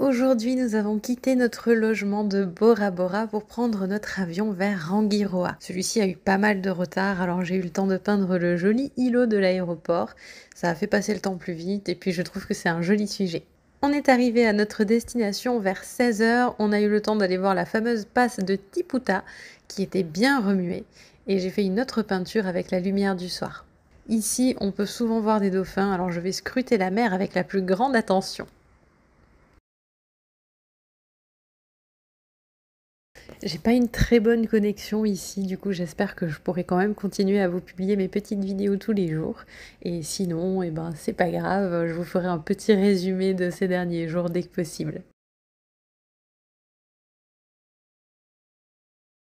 Aujourd'hui, nous avons quitté notre logement de Bora Bora pour prendre notre avion vers Rangiroa. Celui-ci a eu pas mal de retard, alors j'ai eu le temps de peindre le joli îlot de l'aéroport. Ça a fait passer le temps plus vite et puis je trouve que c'est un joli sujet. On est arrivé à notre destination vers 16h, on a eu le temps d'aller voir la fameuse passe de Tiputa qui était bien remuée et j'ai fait une autre peinture avec la lumière du soir. Ici, on peut souvent voir des dauphins, alors je vais scruter la mer avec la plus grande attention. J'ai pas une très bonne connexion ici, du coup j'espère que je pourrai quand même continuer à vous publier mes petites vidéos tous les jours. Et sinon, eh ben, c'est pas grave, je vous ferai un petit résumé de ces derniers jours dès que possible.